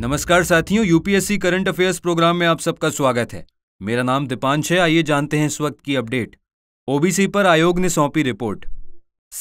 नमस्कार साथियों UPSC current affairs programme में आप सबका स्वागत है मेरा नाम दीपांश है आइए जानते हैं इस वक्त की अपडेट ओबीसी पर आयोग ने सौंपी रिपोर्ट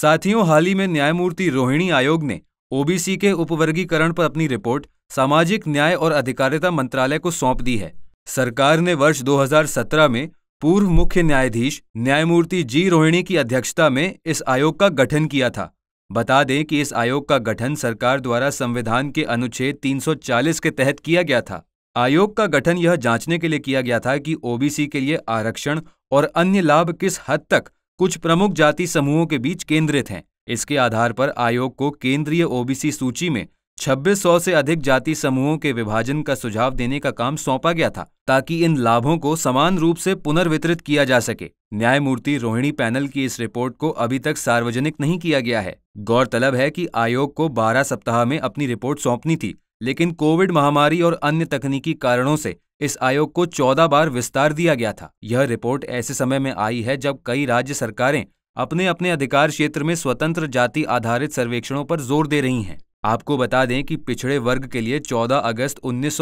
साथियों हाल ही में न्यायमूर्ति रोहिणी आयोग ने ओबीसी के उपवर्गीकरण पर अपनी रिपोर्ट सामाजिक न्याय और अधिकारिता मंत्रालय को सौंप दी है सरकार ने वर्ष 2017 में पूर्व मुख्य न्यायाधीश न्यायमूर्ति जी रोहिणी की अध्यक्षता में इस आयोग का गठन किया था बता दें कि इस आयोग का गठन सरकार द्वारा संविधान के अनुच्छेद 340 के तहत किया गया था आयोग का गठन यह जांचने के लिए किया गया था कि ओबीसी के लिए आरक्षण और अन्य लाभ किस हद तक कुछ प्रमुख जाति समूहों के बीच केंद्रित हैं इसके आधार पर आयोग को केंद्रीय ओबीसी सूची में छब्बीस सौ से अधिक जाति समूहों के विभाजन का सुझाव देने का काम सौंपा गया था ताकि इन लाभों को समान रूप से पुनर्वितरित किया जा सके न्यायमूर्ति रोहिणी पैनल की इस रिपोर्ट को अभी तक सार्वजनिक नहीं किया गया है गौरतलब है कि आयोग को 12 सप्ताह में अपनी रिपोर्ट सौंपनी थी लेकिन कोविड महामारी और अन्य तकनीकी कारणों से इस आयोग को चौदह बार विस्तार दिया गया था यह रिपोर्ट ऐसे समय में आई है जब कई राज्य सरकारें अपने अपने अधिकार क्षेत्र में स्वतंत्र जाति आधारित सर्वेक्षणों पर जोर दे रही हैं आपको बता दें कि पिछड़े वर्ग के लिए 14 अगस्त उन्नीस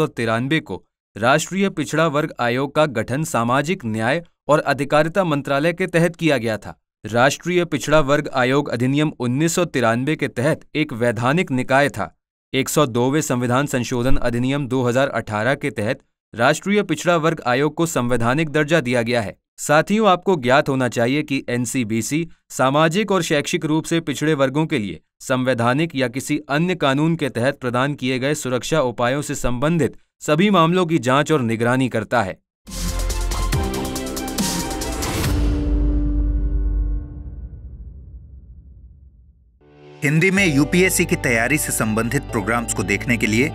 को राष्ट्रीय पिछड़ा वर्ग आयोग का गठन सामाजिक न्याय और अधिकारिता मंत्रालय के तहत किया गया था राष्ट्रीय पिछड़ा वर्ग आयोग अधिनियम उन्नीस के तहत एक वैधानिक निकाय था 102वें संविधान संशोधन अधिनियम 2018 के तहत राष्ट्रीय पिछड़ा वर्ग आयोग को संवैधानिक दर्जा दिया गया है साथियों आपको ज्ञात होना चाहिए कि एनसीबीसी सामाजिक और शैक्षिक रूप से पिछड़े वर्गों के लिए संवैधानिक या किसी अन्य कानून के तहत प्रदान किए गए सुरक्षा उपायों से संबंधित सभी मामलों की जांच और निगरानी करता है हिंदी में यूपीएससी की तैयारी से संबंधित प्रोग्राम्स को देखने के लिए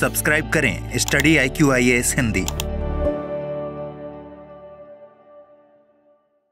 सब्सक्राइब करें study I Q I S Hindi